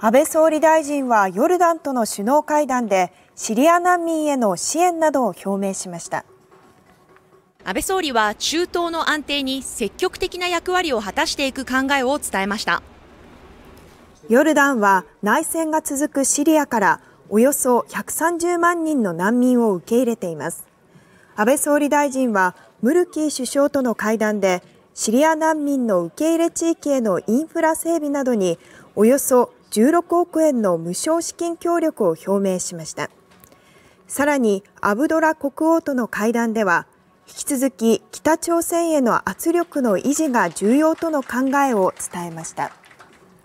安倍総理大臣はヨルダンとの首脳会談でシリア難民への支援などを表明しました安倍総理は中東の安定に積極的な役割を果たしていく考えを伝えましたヨルダンは内戦が続くシリアからおよそ130万人の難民を受け入れています安倍総理大臣はムルキー首相との会談でシリア難民の受け入れ地域へのインフラ整備などにおよそ16億円の無償資金協力を表明しました。さらにアブドラ国王との会談では引き続き北朝鮮への圧力の維持が重要との考えを伝えました。